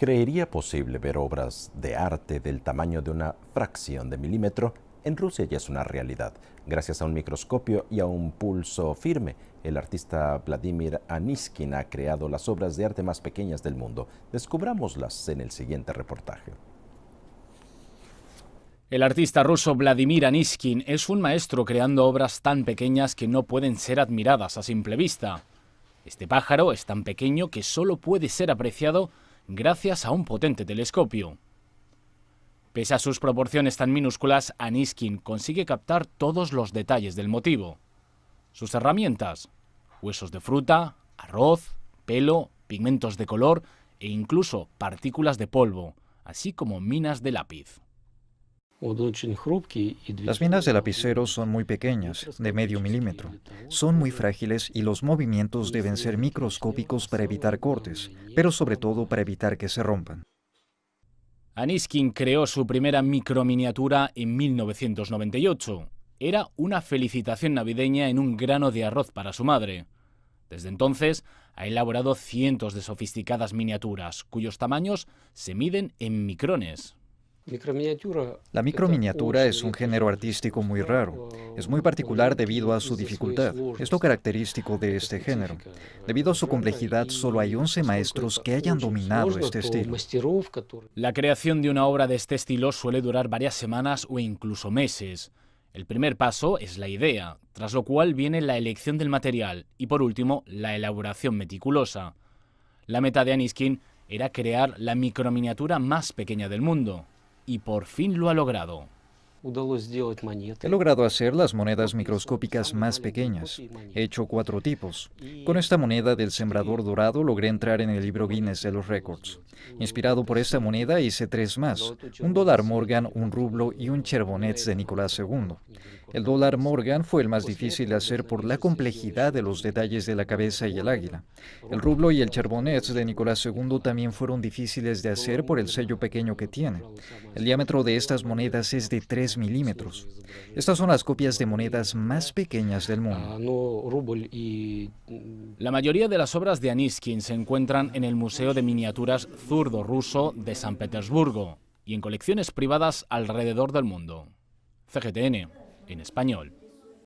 creería posible ver obras de arte del tamaño de una fracción de milímetro, en Rusia ya es una realidad. Gracias a un microscopio y a un pulso firme, el artista Vladimir Aniskin ha creado las obras de arte más pequeñas del mundo. Descubrámoslas en el siguiente reportaje. El artista ruso Vladimir Aniskin es un maestro creando obras tan pequeñas que no pueden ser admiradas a simple vista. Este pájaro es tan pequeño que solo puede ser apreciado gracias a un potente telescopio. Pese a sus proporciones tan minúsculas, Aniskin consigue captar todos los detalles del motivo. Sus herramientas, huesos de fruta, arroz, pelo, pigmentos de color e incluso partículas de polvo, así como minas de lápiz. Las minas de lapicero son muy pequeñas, de medio milímetro. Son muy frágiles y los movimientos deben ser microscópicos para evitar cortes, pero sobre todo para evitar que se rompan. Aniskin creó su primera microminiatura en 1998. Era una felicitación navideña en un grano de arroz para su madre. Desde entonces ha elaborado cientos de sofisticadas miniaturas, cuyos tamaños se miden en micrones. La microminiatura es un género artístico muy raro. Es muy particular debido a su dificultad. Es lo característico de este género. Debido a su complejidad, solo hay 11 maestros que hayan dominado este estilo. La creación de una obra de este estilo suele durar varias semanas o incluso meses. El primer paso es la idea, tras lo cual viene la elección del material y por último la elaboración meticulosa. La meta de Aniskin era crear la microminiatura más pequeña del mundo, y por fin lo ha logrado. He logrado hacer las monedas microscópicas más pequeñas. He hecho cuatro tipos. Con esta moneda del sembrador dorado logré entrar en el libro Guinness de los récords. Inspirado por esta moneda hice tres más, un dólar Morgan, un rublo y un Cherbonets de Nicolás II. El dólar Morgan fue el más difícil de hacer por la complejidad de los detalles de la cabeza y el águila. El rublo y el charbonet de Nicolás II también fueron difíciles de hacer por el sello pequeño que tiene. El diámetro de estas monedas es de 3 milímetros. Estas son las copias de monedas más pequeñas del mundo. Ah, mm, la mayoría de las obras de Aniskin se encuentran en el Museo de Miniaturas Zurdo Ruso de San Petersburgo y en colecciones privadas alrededor del mundo. CGTN en español.